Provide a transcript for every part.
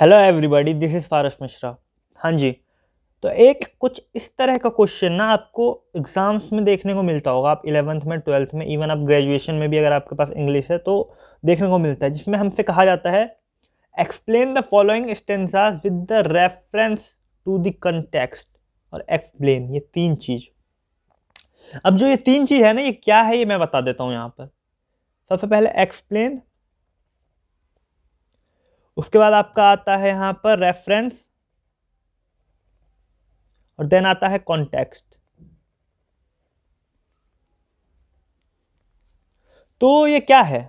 hello everybody this is फारस मिश्रा हाँ जी तो एक कुछ इस तरह का क्वेश्चन ना आपको एग्ज़ाम्स में देखने को मिलता होगा आप इलेवंथ में ट्वेल्थ में इवन आप ग्रेजुएशन में भी अगर आपके पास इंग्लिश है तो देखने को मिलता है जिसमें हमसे कहा जाता है explain the following stanzas with the reference to the context और एक्सप्लेन ये तीन चीज़ अब जो ये तीन चीज़ है ना ये क्या है ये मैं बता देता हूँ यहाँ पर सबसे पहले एक्सप्लेन उसके बाद आपका आता है यहाँ पर रेफरेंस और देन आता है कॉन्टेक्स्ट तो ये क्या है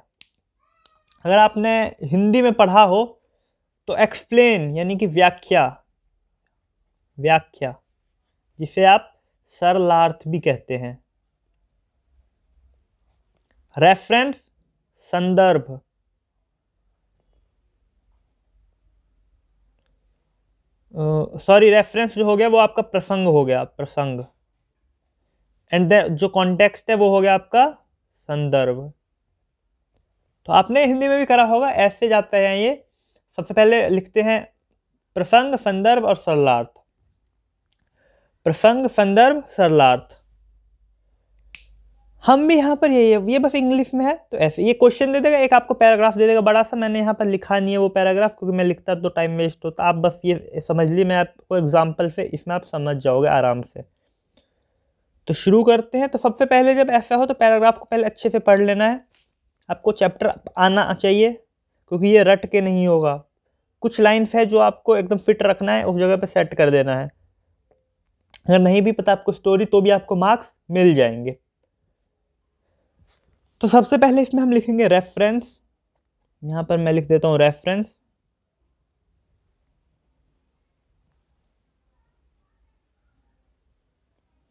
अगर आपने हिंदी में पढ़ा हो तो एक्सप्लेन यानी कि व्याख्या व्याख्या जिसे आप सरलार्थ भी कहते हैं रेफरेंस संदर्भ सॉरी रेफरेंस जो हो गया वो आपका प्रसंग हो गया प्रसंग एंड जो कॉन्टेक्स्ट है वो हो गया आपका संदर्भ तो आपने हिंदी में भी करा होगा ऐसे जाता है ये सबसे पहले लिखते हैं प्रसंग संदर्भ और सरलार्थ प्रसंग संदर्भ सरलार्थ हम भी यहाँ पर ये यह, ये बस इंग्लिश में है तो ऐसे ये क्वेश्चन दे देगा एक आपको पैराग्राफ दे देगा बड़ा सा मैंने यहाँ पर लिखा नहीं है वो पैराग्राफ क्योंकि मैं लिखता तो टाइम वेस्ट होता आप बस ये समझ लिए मैं आपको एग्जाम्पल से इसमें आप समझ जाओगे आराम से तो शुरू करते हैं तो सबसे पहले जब ऐसा हो तो पैराग्राफ को पहले अच्छे से पढ़ लेना है आपको चैप्टर आना चाहिए क्योंकि ये रट के नहीं होगा कुछ लाइन्स है जो आपको एकदम फिट रखना है उस जगह पर सेट कर देना है अगर नहीं भी पता आपको स्टोरी तो भी आपको मार्क्स मिल जाएंगे तो सबसे पहले इसमें हम लिखेंगे रेफरेंस यहां पर मैं लिख देता हूं रेफरेंस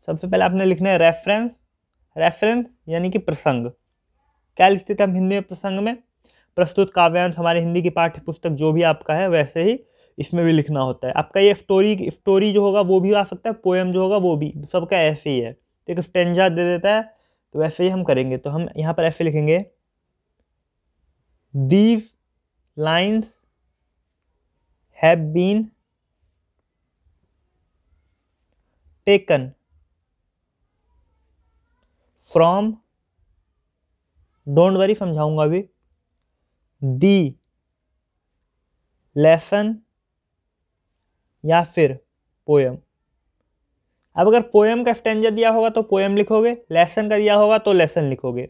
सबसे पहले आपने लिखना है रेफरेंस रेफरेंस यानी कि प्रसंग क्या लिखते थे हम हिंदी में प्रसंग में प्रस्तुत काव्यांश हमारे हिंदी की पाठ्य पुस्तक जो भी आपका है वैसे ही इसमें भी लिखना होता है आपका ये स्टोरी स्टोरी जो होगा वो भी आ सकता है पोएम जो होगा वो भी सबका ऐसे ही है तो एक स्टेंजा दे देता है तो एफ हम करेंगे तो हम यहाँ पर एफ लिखेंगे these lines have been taken from don't worry समझाऊंगा अभी दी लेसन या फिर पोएम अब अगर पोएम का स्टेंजा दिया होगा तो पोएम लिखोगे लेसन का दिया होगा तो लेसन लिखोगे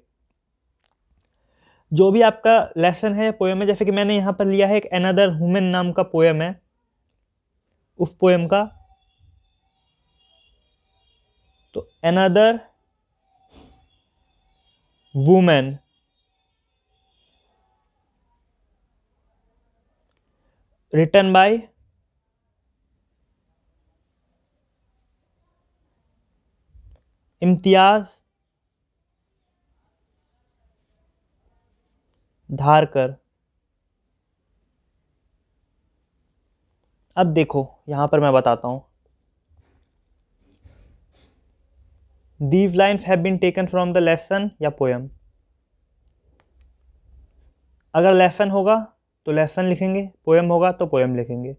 जो भी आपका लेसन है पोएम है जैसे कि मैंने यहाँ पर लिया है एक अनदर हुमेन नाम का पोएम है उस पोएम का तो another woman written by Imtiaz Dharker अब देखो यहाँ पर मैं बताता हूँ these lines have been taken from the lesson या पोएम अगर लेसन होगा तो लेसन लिखेंगे पोएम होगा तो पोएम लिखेंगे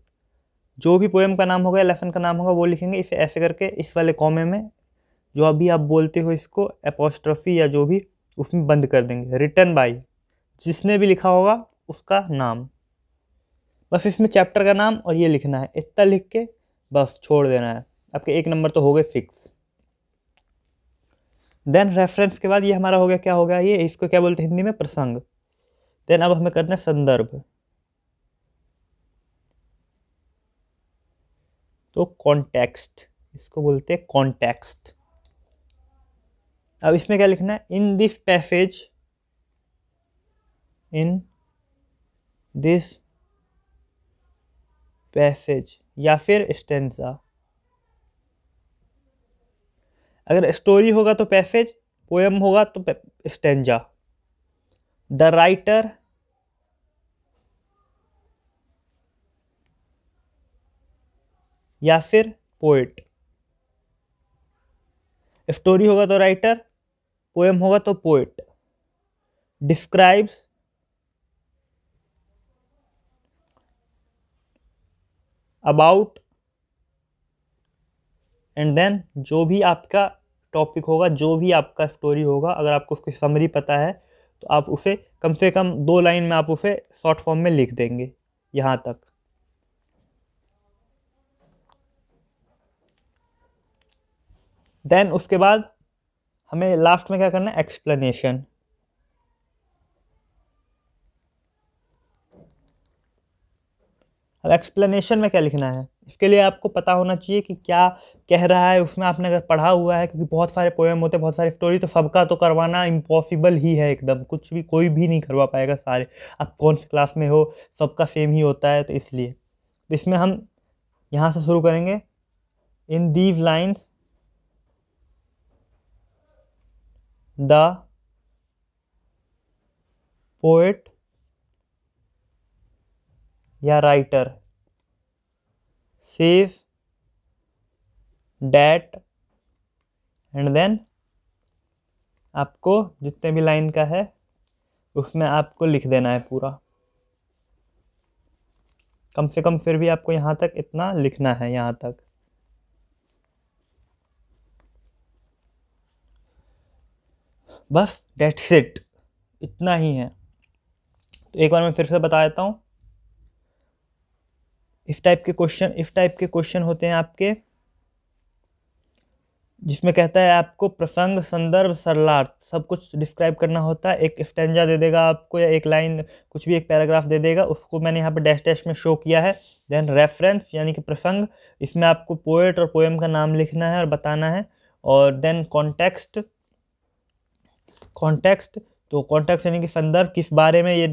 जो भी पोएम का नाम होगा या लेसन का नाम होगा वो लिखेंगे इसे ऐसे करके इस वाले कॉमे में जो अभी आप बोलते हो इसको एपोस्ट्रफी या जो भी उसमें बंद कर देंगे रिटर्न बाई जिसने भी लिखा होगा उसका नाम बस इसमें चैप्टर का नाम और ये लिखना है इतना लिख के बस छोड़ देना है आपके एक नंबर तो हो गए फिक्स देन रेफरेंस के बाद ये हमारा हो गया क्या हो गया ये इसको क्या बोलते हैं हिंदी में प्रसंग देन अब हमें करना है संदर्भ तो कॉन्टेक्स्ट इसको बोलते हैं कॉन्टेक्स्ट अब इसमें क्या लिखना है in this passage in this passage या फिर स्टेंसा अगर स्टोरी होगा तो पैसेज पोएम होगा तो स्टेंजा द राइटर या फिर पोइट स्टोरी होगा तो राइटर पोएम होगा तो poet describes about and then जो भी आपका टॉपिक होगा जो भी आपका स्टोरी होगा अगर आपको उसकी समरी पता है तो आप उसे कम से कम दो लाइन में आप उसे शॉर्ट फॉर्म में लिख देंगे यहाँ तक देन उसके बाद हमें लास्ट में क्या करना है एक्सप्लेनेशन अब एक्सप्लेनेशन में क्या लिखना है इसके लिए आपको पता होना चाहिए कि क्या कह रहा है उसमें आपने अगर पढ़ा हुआ है क्योंकि बहुत सारे पोएम होते हैं बहुत सारे स्टोरी तो सबका तो करवाना इम्पॉसिबल ही है एकदम कुछ भी कोई भी नहीं करवा पाएगा सारे आप कौन से क्लास में हो सबका सेम ही होता है तो इसलिए तो इसमें हम यहाँ से शुरू करेंगे in these lines the poet या writer says that and then आपको जितने भी लाइन का है उसमें आपको लिख देना है पूरा कम से कम फिर भी आपको यहाँ तक इतना लिखना है यहाँ तक बस डेट्स इट इतना ही है तो एक बार मैं फिर से बता देता हूँ इस टाइप के क्वेश्चन इस टाइप के क्वेश्चन होते हैं आपके जिसमें कहता है आपको प्रसंग संदर्भ सरलार्थ सब कुछ डिस्क्राइब करना होता है एक स्टेंजा दे देगा आपको या एक लाइन कुछ भी एक पैराग्राफ दे देगा उसको मैंने यहाँ पर डैश डैश में शो किया है देन रेफरेंस यानी कि प्रसंग इसमें आपको पोएट और पोएम का नाम लिखना है और बताना है और देन कॉन्टेक्स्ट कॉन्टेक्स्ट तो कॉन्टेक्स्ट यानी कि संदर्भ किस बारे में ये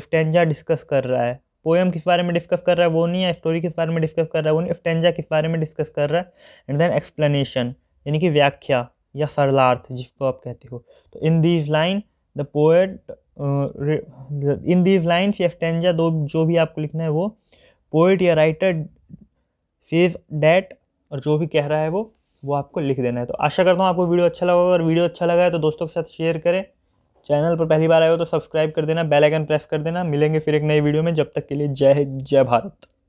इफ्टेंजा डिस्कस कर रहा है पोएम किस बारे में डिस्कस कर रहा है वो नहीं है स्टोरी किस बारे में डिस्कस कर रहा है वो नहीं इफ्टेंजा किस बारे में डिस्कस कर रहा है एंड देन एक्सप्लेनेशन यानी कि व्याख्या या सरलार्थ जिसको आप कहते हो तो in these line the poet in these lines या स्टेंजा दो जो भी आपको लिखना है वो पोइट या राइटर सेज डैट और जो भी कह रहा है वो वो आपको लिख देना है तो आशा करता हूँ आपको वीडियो अच्छा लगा अगर वीडियो अच्छा लगा है तो दोस्तों के साथ शेयर करें चैनल पर पहली बार आए हो तो सब्सक्राइब कर देना बेल आइकन प्रेस कर देना मिलेंगे फिर एक नई वीडियो में जब तक के लिए जय जय भारत